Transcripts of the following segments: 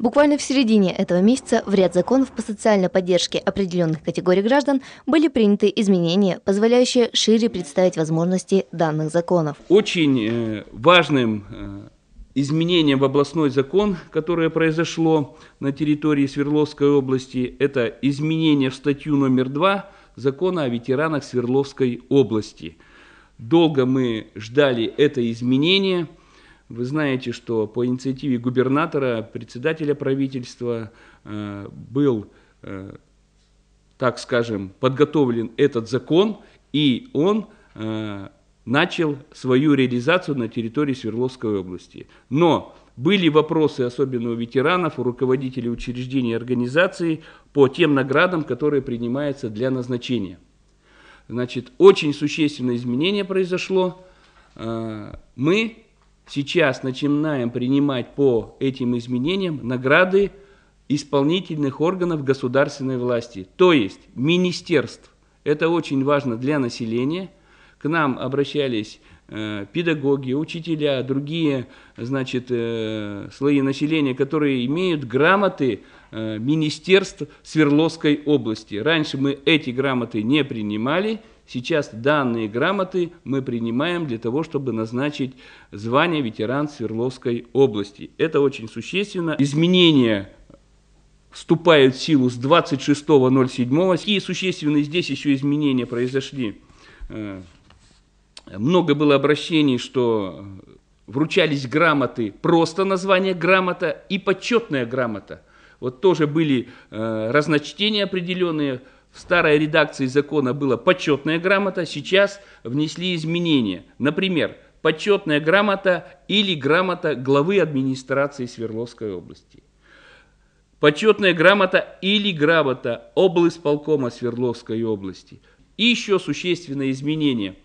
Буквально в середине этого месяца в ряд законов по социальной поддержке определенных категорий граждан были приняты изменения, позволяющие шире представить возможности данных законов. Очень э, важным э, изменением в областной закон, которое произошло на территории Свердловской области, это изменение в статью номер 2 закона о ветеранах Свердловской области. Долго мы ждали это изменение – вы знаете, что по инициативе губернатора, председателя правительства э, был, э, так скажем, подготовлен этот закон, и он э, начал свою реализацию на территории Свердловской области. Но были вопросы, особенно у ветеранов, у руководителей учреждений и организаций, по тем наградам, которые принимаются для назначения. Значит, очень существенное изменение произошло. Мы сейчас начинаем принимать по этим изменениям награды исполнительных органов государственной власти, то есть министерств. Это очень важно для населения. К нам обращались э, педагоги, учителя, другие значит, э, слои населения, которые имеют грамоты Э, министерств Свердловской области. Раньше мы эти грамоты не принимали, сейчас данные грамоты мы принимаем для того, чтобы назначить звание ветеран Свердловской области. Это очень существенно. Изменения вступают в силу с 26.07. Какие существенные здесь еще изменения произошли? Э, много было обращений, что вручались грамоты, просто название грамота и почетная грамота – вот тоже были э, разночтения определенные. В старой редакции закона была почетная грамота, сейчас внесли изменения. Например, почетная грамота или грамота главы администрации Свердловской области. Почетная грамота или грамота облсполкома Свердловской области. И еще существенное изменение.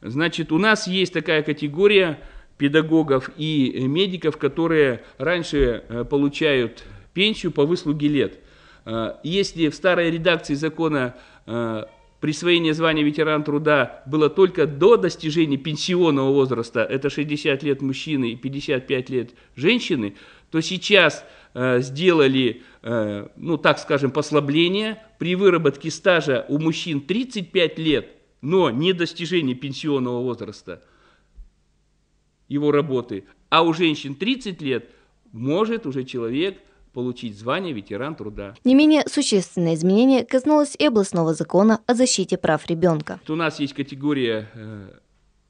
Значит, у нас есть такая категория педагогов и медиков, которые раньше э, получают пенсию по выслуге лет. Э, если в старой редакции закона э, присвоение звания ветеран труда было только до достижения пенсионного возраста, это 60 лет мужчины и 55 лет женщины, то сейчас э, сделали, ну так скажем, послабление. При выработке стажа у мужчин 35 лет, но не достижение пенсионного возраста его работы, а у женщин 30 лет может уже человек получить звание ветеран труда. Не менее существенное изменение коснулось и областного закона о защите прав ребенка. У нас есть категория э,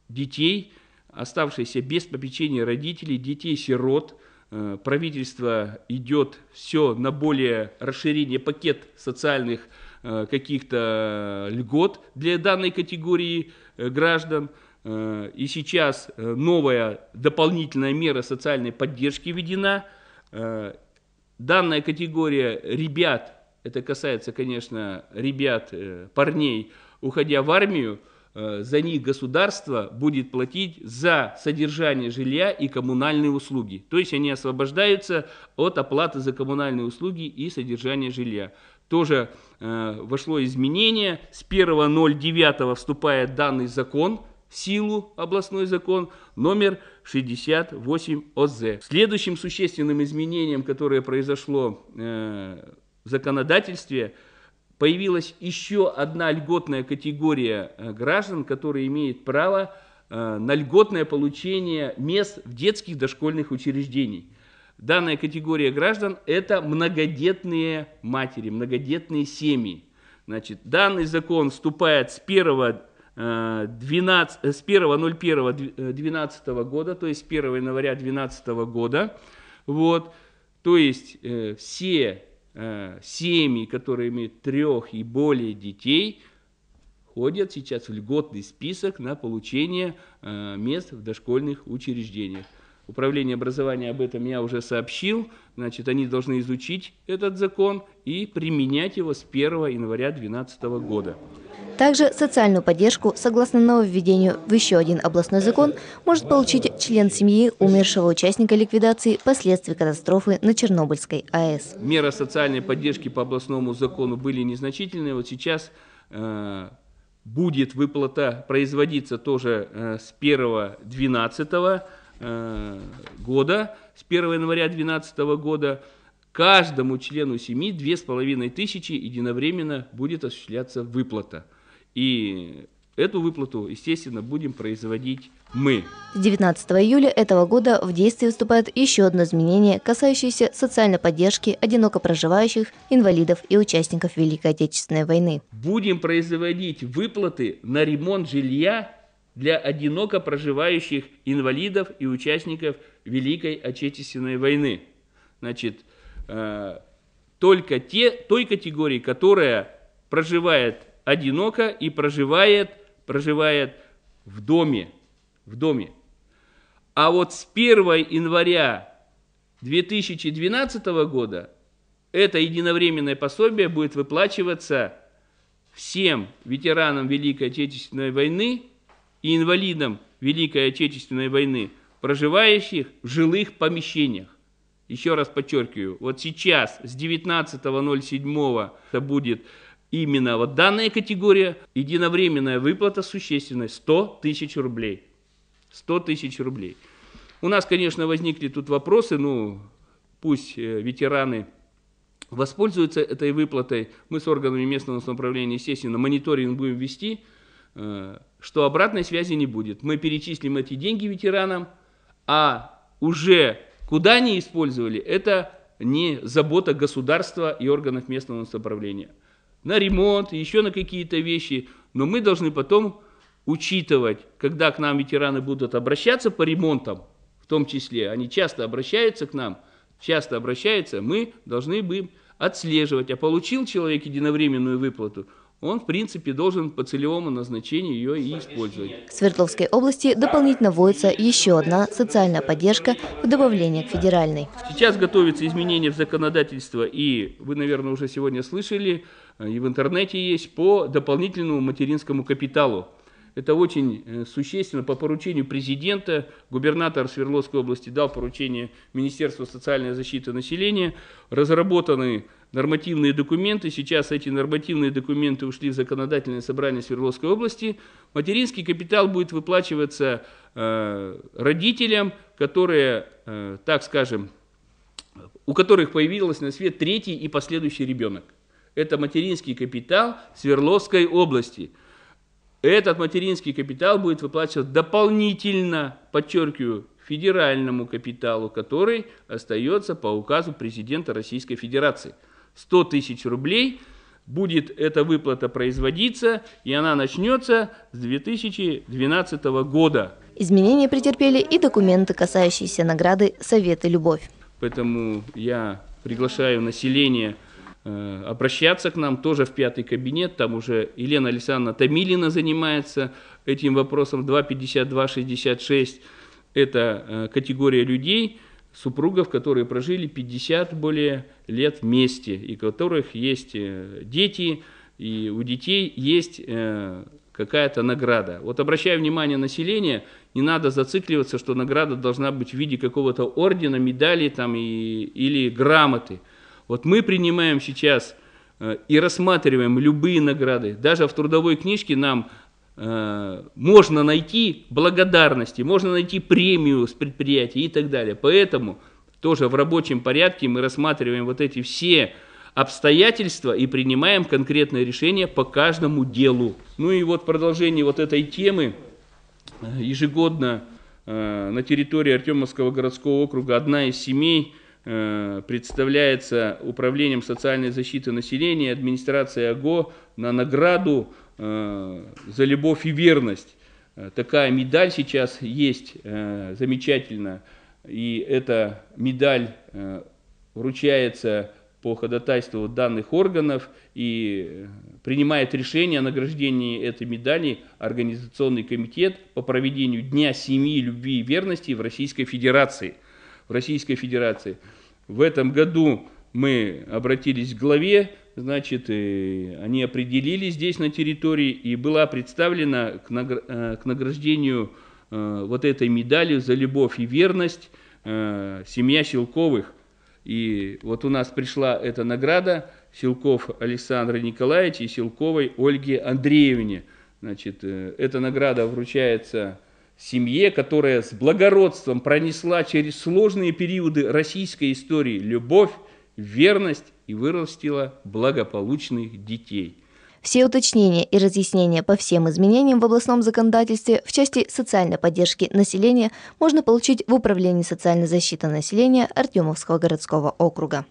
детей, оставшиеся без попечения родителей, детей-сирот. Э, правительство идет все на более расширение пакет социальных э, каких-то льгот для данной категории граждан. И сейчас новая дополнительная мера социальной поддержки введена. Данная категория ребят, это касается, конечно, ребят, э, парней, уходя в армию, э, за них государство будет платить за содержание жилья и коммунальные услуги. То есть они освобождаются от оплаты за коммунальные услуги и содержание жилья. Тоже э, вошло изменение. С 1.09 вступает данный закон – силу областной закон номер 68 ОЗ. Следующим существенным изменением, которое произошло э, в законодательстве, появилась еще одна льготная категория э, граждан, которые имеют право э, на льготное получение мест в детских дошкольных учреждениях. Данная категория граждан – это многодетные матери, многодетные семьи. Значит, данный закон вступает с 1 12, э, э, с 1.01.12 э, года, то есть 1 января 2012 года. Вот. То есть э, все э, семьи, которые имеют трех и более детей, ходят сейчас в льготный список на получение э, мест в дошкольных учреждениях. Управление образования об этом я уже сообщил. Значит, они должны изучить этот закон и применять его с 1 января 2012 года. Также социальную поддержку, согласно нововведению в еще один областной закон, может получить член семьи умершего участника ликвидации последствий катастрофы на Чернобыльской АЭС. Меры социальной поддержки по областному закону были незначительные. Вот сейчас э, будет выплата производиться тоже э, с 1.12 э, года, с 1 января 2012 года каждому члену семьи 2500 единовременно будет осуществляться выплата. И эту выплату, естественно, будем производить мы. С 19 июля этого года в действие вступает еще одно изменение, касающееся социальной поддержки одиноко проживающих, инвалидов и участников Великой Отечественной войны. Будем производить выплаты на ремонт жилья для одиноко проживающих инвалидов и участников Великой Отечественной войны. Значит, э, только те, той категории, которая проживает одиноко и проживает, проживает в доме, в доме. А вот с 1 января 2012 года это единовременное пособие будет выплачиваться всем ветеранам Великой Отечественной войны и инвалидам Великой Отечественной войны, проживающих в жилых помещениях. Еще раз подчеркиваю, вот сейчас с 19.07 это будет Именно вот данная категория, единовременная выплата существенной 100 тысяч рублей. 100 тысяч рублей. У нас, конечно, возникли тут вопросы, ну, пусть э, ветераны воспользуются этой выплатой. Мы с органами местного самоуправления, естественно, мониторинг будем вести, э, что обратной связи не будет. Мы перечислим эти деньги ветеранам, а уже куда они использовали, это не забота государства и органов местного самоуправления на ремонт, еще на какие-то вещи. Но мы должны потом учитывать, когда к нам ветераны будут обращаться по ремонтам, в том числе, они часто обращаются к нам, часто обращаются, мы должны быть отслеживать. А получил человек единовременную выплату, он, в принципе, должен по целевому назначению ее и использовать. В Свердловской области дополнительно вводится еще одна социальная поддержка в добавление к федеральной. Сейчас готовится изменение в законодательство, и вы, наверное, уже сегодня слышали, э, и в интернете есть, по дополнительному материнскому капиталу. Это очень э, существенно. По поручению президента губернатор Свердловской области дал поручение Министерству социальной защиты населения. Разработаны нормативные документы. Сейчас эти нормативные документы ушли в законодательное собрание Свердловской области. Материнский капитал будет выплачиваться э, родителям, которые, э, так скажем, у которых появился на свет третий и последующий ребенок. Это материнский капитал Свердловской области – этот материнский капитал будет выплачиваться дополнительно, подчеркиваю, федеральному капиталу, который остается по указу президента Российской Федерации. 100 тысяч рублей будет эта выплата производиться, и она начнется с 2012 года. Изменения претерпели и документы, касающиеся награды «Совет и любовь». Поэтому я приглашаю население – Э, обращаться к нам тоже в пятый кабинет, там уже Елена Александровна Томилина занимается этим вопросом 252-66 Это э, категория людей, супругов, которые прожили 50 более лет вместе, и у которых есть э, дети, и у детей есть какая-то награда. Вот обращая внимание населения, не надо зацикливаться, что награда должна быть в виде какого-то ордена, медали там, и, или грамоты – вот мы принимаем сейчас э, и рассматриваем любые награды. Даже в трудовой книжке нам э, можно найти благодарности, можно найти премию с предприятия и так далее. Поэтому тоже в рабочем порядке мы рассматриваем вот эти все обстоятельства и принимаем конкретное решение по каждому делу. Ну и вот продолжение вот этой темы э, ежегодно на территории Артемовского городского округа одна из семей – Э, представляется Управлением социальной защиты населения, администрации АГО на награду э, за любовь и верность. Э, такая медаль сейчас есть замечательно, и эта медаль вручается по ходатайству данных органов и принимает решение о награждении этой медали Организационный комитет по проведению Дня семьи, любви и верности в Российской Федерации – Российской Федерации. В этом году мы обратились к главе, значит, они определили здесь на территории, и была представлена к, нагр... Э, к награждению э, вот этой медалью за любовь и верность э, семья Силковых. И вот у нас пришла эта награда Силков Александра Николаевича и Силковой Ольге Андреевне. Значит, э, эта награда вручается семье, которая с благородством пронесла через сложные периоды российской истории любовь, верность и вырастила благополучных детей. Все уточнения и разъяснения по всем изменениям в областном законодательстве в части социальной поддержки населения можно получить в Управлении социальной защиты населения Артемовского городского округа.